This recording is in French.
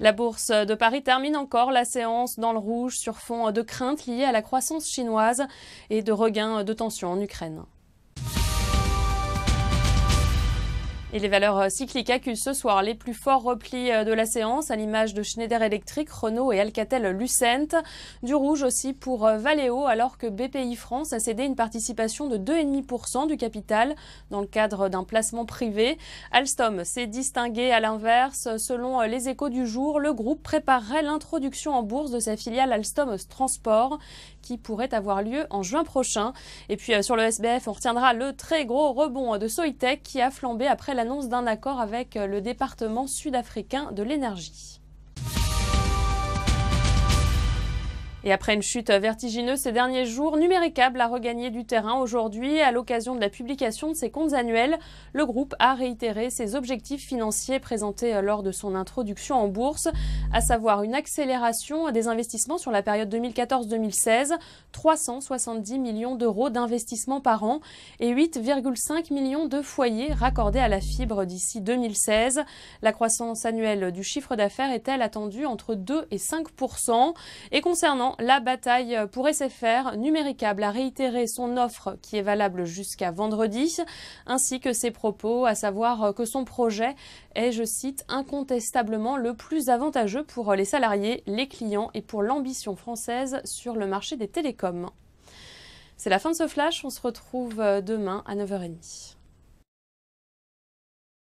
La bourse de Paris termine encore la séance dans le rouge sur fond de craintes liées à la croissance chinoise et de regains de tensions en Ukraine. Et les valeurs euh, cycliques accusent ce soir les plus forts replis euh, de la séance, à l'image de Schneider Electric, Renault et Alcatel-Lucent. Du rouge aussi pour euh, Valeo, alors que BPI France a cédé une participation de 2,5% du capital dans le cadre d'un placement privé. Alstom s'est distingué à l'inverse. Selon les échos du jour, le groupe préparerait l'introduction en bourse de sa filiale Alstom Transport, qui pourrait avoir lieu en juin prochain. Et puis sur le SBF, on retiendra le très gros rebond de Soitec qui a flambé après la annonce d'un accord avec euh, le département sud-africain de l'énergie. Et après une chute vertigineuse ces derniers jours, Numéricable a regagné du terrain aujourd'hui à l'occasion de la publication de ses comptes annuels. Le groupe a réitéré ses objectifs financiers présentés euh, lors de son introduction en bourse à savoir une accélération des investissements sur la période 2014-2016, 370 millions d'euros d'investissements par an et 8,5 millions de foyers raccordés à la fibre d'ici 2016. La croissance annuelle du chiffre d'affaires est-elle attendue entre 2 et 5 Et concernant la bataille pour SFR, Numéricable a réitéré son offre qui est valable jusqu'à vendredi, ainsi que ses propos, à savoir que son projet est, je cite, incontestablement le plus avantageux pour euh, les salariés, les clients et pour l'ambition française sur le marché des télécoms. C'est la fin de ce flash, on se retrouve euh, demain à 9h30.